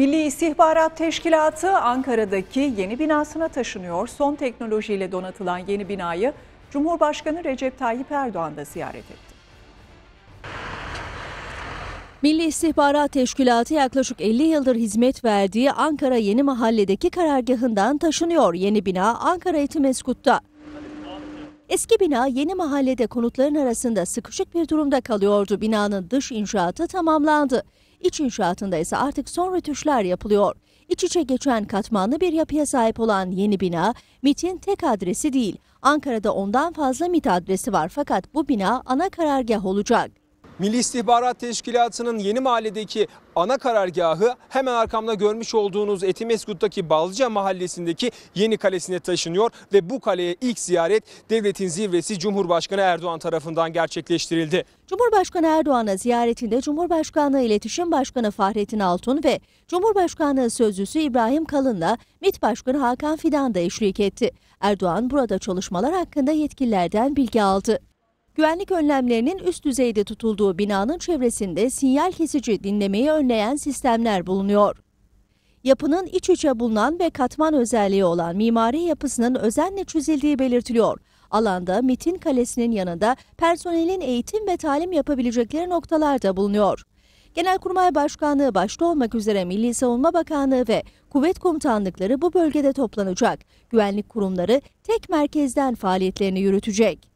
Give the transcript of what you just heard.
Milli İstihbarat Teşkilatı Ankara'daki yeni binasına taşınıyor. Son teknolojiyle donatılan yeni binayı Cumhurbaşkanı Recep Tayyip Erdoğan da ziyaret etti. Milli İstihbarat Teşkilatı yaklaşık 50 yıldır hizmet verdiği Ankara Yeni Mahalle'deki karargahından taşınıyor. Yeni bina Ankara Etimeskut'ta. Eski bina yeni mahallede konutların arasında sıkışık bir durumda kalıyordu. Binanın dış inşaatı tamamlandı. İç inşaatında ise artık son rötuşlar yapılıyor. İç içe geçen katmanlı bir yapıya sahip olan yeni bina MIT'in tek adresi değil. Ankara'da ondan fazla MIT adresi var fakat bu bina ana karargah olacak. Milli İstihbarat Teşkilatı'nın yeni mahalledeki ana karargahı hemen arkamda görmüş olduğunuz Etimesgut'taki Balcı mahallesindeki Yeni Kalesi'ne taşınıyor ve bu kaleye ilk ziyaret devletin zirvesi Cumhurbaşkanı Erdoğan tarafından gerçekleştirildi. Cumhurbaşkanı Erdoğan'a ziyaretinde Cumhurbaşkanlığı İletişim Başkanı Fahrettin Altun ve Cumhurbaşkanlığı Sözcüsü İbrahim Kalın'la MİT Başkanı Hakan Fidan da eşlik etti. Erdoğan burada çalışmalar hakkında yetkililerden bilgi aldı. Güvenlik önlemlerinin üst düzeyde tutulduğu binanın çevresinde sinyal kesici dinlemeyi önleyen sistemler bulunuyor. Yapının iç içe bulunan ve katman özelliği olan mimari yapısının özenle çizildiği belirtiliyor. Alanda MIT'in kalesinin yanında personelin eğitim ve talim yapabilecekleri noktalar da bulunuyor. Genelkurmay Başkanlığı başta olmak üzere Milli Savunma Bakanlığı ve kuvvet komutanlıkları bu bölgede toplanacak. Güvenlik kurumları tek merkezden faaliyetlerini yürütecek.